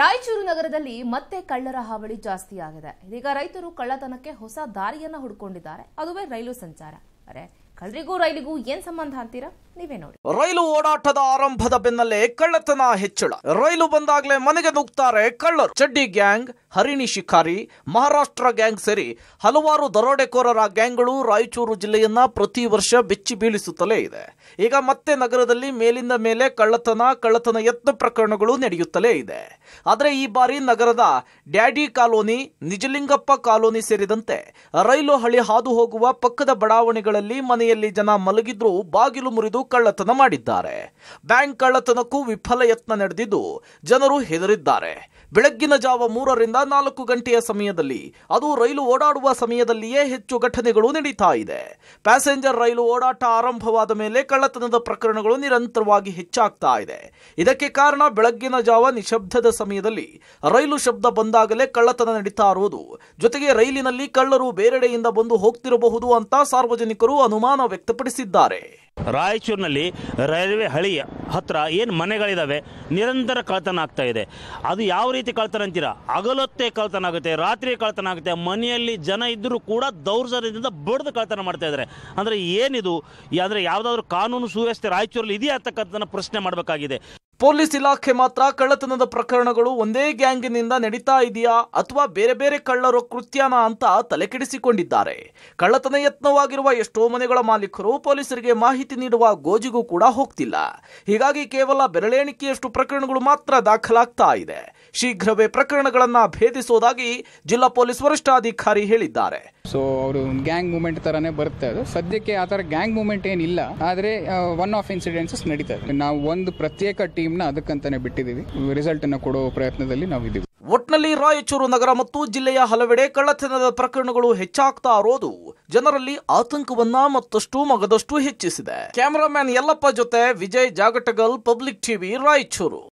ರಾಯಚೂರು ನಗರದಲ್ಲಿ ಮತ್ತೆ ಕಳ್ಳರ ಹಾವಳಿ ಜಾಸ್ತಿ ಆಗಿದೆ ಇದೀಗ ರೈತರು ಕಳ್ಳತನಕ್ಕೆ ಹೊಸ ದಾರಿಯನ್ನ ಹುಡ್ಕೊಂಡಿದ್ದಾರೆ ಅದುವೇ ರೈಲು ಸಂಚಾರ ಅರೆ ಕಳ್ಳರಿಗೂ ರೈಲಿಗೂ ಏನ್ ಸಂಬಂಧ ಅಂತೀರಾ ನೀವೇ ನೋಡಿ ರೈಲು ಓಡಾಟದ ಆರಂಭದ ಬೆನ್ನಲ್ಲೇ ಕಳ್ಳತನ ಹೆಚ್ಚಳ ರೈಲು ಬಂದಾಗಲೇ ಮನೆಗೆ ನುಗ್ತಾರೆ ಕಳ್ಳರು ಚಡ್ಡಿ ಗ್ಯಾಂಗ್ ಹರಿಣಿ ಶಿಕಾರಿ ಮಹಾರಾಷ್ಟ್ರ ಗ್ಯಾಂಗ್ ಸೇರಿ ಹಲವಾರು ದರೋಡೆಕೋರರ ಗ್ಯಾಂಗ್ಗಳು ರಾಯಚೂರು ಜಿಲ್ಲೆಯನ್ನ ಪ್ರತಿ ವರ್ಷ ಬೆಚ್ಚಿ ಬೀಳಿಸುತ್ತಲೇ ಇದೆ ಈಗ ಮತ್ತೆ ನಗರದಲ್ಲಿ ಮೇಲಿಂದ ಮೇಲೆ ಕಳ್ಳತನ ಕಳ್ಳತನ ಯತ್ನ ಪ್ರಕರಣಗಳು ನಡೆಯುತ್ತಲೇ ಇದೆ ಆದರೆ ಈ ಬಾರಿ ನಗರದ ಡ್ಯಾಡಿ ಕಾಲೋನಿ ನಿಜಲಿಂಗಪ್ಪ ಕಾಲೋನಿ ಸೇರಿದಂತೆ ರೈಲು ಹಳಿ ಹಾದು ಹೋಗುವ ಪಕ್ಕದ ಬಡಾವಣೆಗಳಲ್ಲಿ ಮನೆಯಲ್ಲಿ ಜನ ಮಲಗಿದ್ರೂ ಬಾಗಿಲು ಮುರಿದು ಕಳ್ಳತನ ಮಾಡಿದ್ದಾರೆ ಬ್ಯಾಂಕ್ ಕಳ್ಳತನಕ್ಕೂ ವಿಫಲ ಯತ್ನ ನಡೆದಿದ್ದು ಜನರು ಹೆದರಿದ್ದಾರೆ ಬೆಳಗ್ಗಿನ ಜಾವ ಮೂರರಿಂದ ನಾಲ್ಕು ಗಂಟೆಯ ಸಮಯದಲ್ಲಿ ಅದು ರೈಲು ಓಡಾಡುವ ಸಮಯದಲ್ಲಿಯೇ ಹೆಚ್ಚು ಘಟನೆಗಳು ನಡೀತಾ ಇದೆ ಪ್ಯಾಸೆಂಜರ್ ರೈಲು ಓಡಾಟ ಆರಂಭವಾದ ಮೇಲೆ ಕಳ್ಳತನದ ಪ್ರಕರಣಗಳು ನಿರಂತರವಾಗಿ ಹೆಚ್ಚಾಗ್ತಾ ಇದೆ ಇದಕ್ಕೆ ಕಾರಣ ಬೆಳಗ್ಗಿನ ಜಾವ ನಿಶಬ್ದದ ಸಮಯದಲ್ಲಿ ರೈಲು ಶಬ್ದ ಬಂದಾಗಲೇ ಕಳ್ಳತನ ನಡೀತಾ ಇರುವುದು ಜೊತೆಗೆ ರೈಲಿನಲ್ಲಿ ಕಳ್ಳರು ಬೇರೆಡೆಯಿಂದ ಬಂದು ಹೋಗ್ತಿರಬಹುದು ಅಂತ ಸಾರ್ವಜನಿಕರು ಅನುಮಾನ ವ್ಯಕ್ತಪಡಿಸಿದ್ದಾರೆ ರಾಯಚೂರಿನಲ್ಲಿ ರೈಲ್ವೆ ಹಳಿ ಹತ್ರ ಏನು ಮನೆಗಳಿದ್ದಾವೆ ನಿರಂತರ ಕಳತನ ಆಗ್ತಾ ಇದೆ ಅದು ಯಾವ ರೀತಿ ಕಳ್ತನ ಅಂತೀರಾ ಅಗಲೊತ್ತೇ ಕಳ್ತನ ಆಗುತ್ತೆ ರಾತ್ರಿ ಕಳ್ತನ ಆಗುತ್ತೆ ಮನೆಯಲ್ಲಿ ಜನ ಇದ್ದರೂ ಕೂಡ ದೌರ್ಜನ್ಯದಿಂದ ಬಡ್ದು ಕಳತನ ಮಾಡ್ತಾ ಇದ್ದಾರೆ ಅಂದರೆ ಏನಿದು ಅಂದರೆ ಯಾವುದಾದ್ರೂ ಕಾನೂನು ಸುವ್ಯವಸ್ಥೆ ರಾಯಚೂರಲ್ಲಿ ಇದೆಯಾ ಅಂತಕ್ಕಂಥ ಪ್ರಶ್ನೆ ಮಾಡಬೇಕಾಗಿದೆ ಪೊಲೀಸ್ ಇಲಾಖೆ ಮಾತ್ರ ಕಳ್ಳತನದ ಪ್ರಕರಣಗಳು ಒಂದೇ ಗ್ಯಾಂಗಿನಿಂದ ನಡೀತಾ ಇದೆಯಾ ಅಥವಾ ಬೇರೆ ಬೇರೆ ಕಳ್ಳರ ಕೃತ್ಯನ ಅಂತ ತಲೆಕೆಡಿಸಿಕೊಂಡಿದ್ದಾರೆ ಕಳ್ಳತನ ಯತ್ನವಾಗಿರುವ ಎಷ್ಟೋ ಮನೆಗಳ ಮಾಲೀಕರು ಪೊಲೀಸರಿಗೆ ಮಾಹಿತಿ ನೀಡುವ ಗೋಜಿಗೂ ಕೂಡ ಹೋಗ್ತಿಲ್ಲ ಹೀಗಾಗಿ ಕೇವಲ ಬೆರಳೆಣಿಕೆಯಷ್ಟು ಪ್ರಕರಣಗಳು ಮಾತ್ರ ದಾಖಲಾಗ್ತಾ ಇದೆ ಶೀಘ್ರವೇ ಪ್ರಕರಣಗಳನ್ನು ಭೇದಿಸುವುದಾಗಿ ಜಿಲ್ಲಾ ಪೊಲೀಸ್ ವರಿಷ್ಠಾಧಿಕಾರಿ ಹೇಳಿದ್ದಾರೆ ಸೊ ಅವರು ಗ್ಯಾಂಗ್ ಮೂಮೆಂಟ್ ತರಾನೇ ಬರುತ್ತೆ ಅದು ಸದ್ಯಕ್ಕೆ ಆ ಥರ ಗ್ಯಾಂಗ್ ಮೂಮೆಂಟ್ ಏನಿಲ್ಲ ಆದರೆ ಒನ್ ಆಫ್ ಇನ್ಸಿಡೆನ್ಸಸ್ ನಡೀತಾ ಇದೆ ನಾವು ಒಂದು ಪ್ರತ್ಯೇಕ ಟೀಮ್ನ ಅದಕ್ಕಂತಾನೆ ಬಿಟ್ಟಿದ್ದೀವಿ ಅನ್ನು ಕೊಡುವ ಪ್ರಯತ್ನದಲ್ಲಿ ನಾವಿದ್ದೀವಿ ಒಟ್ನಲ್ಲಿ ರಾಯಚೂರು ನಗರ ಮತ್ತು ಜಿಲ್ಲೆಯ ಹಲವೆಡೆ ಕಳ್ಳತನದ ಪ್ರಕರಣಗಳು ಹೆಚ್ಚಾಗ್ತಾ ಇರೋದು ಜನರಲ್ಲಿ ಆತಂಕವನ್ನ ಮತ್ತಷ್ಟು ಮಗದಷ್ಟು ಹೆಚ್ಚಿಸಿದೆ ಕ್ಯಾಮರಾಮ್ಯಾನ್ ಯಲ್ಲಪ್ಪ ಜೊತೆ ವಿಜಯ್ ಜಾಗಟಗಲ್ ಪಬ್ಲಿಕ್ ಟಿವಿ ರಾಯಚೂರು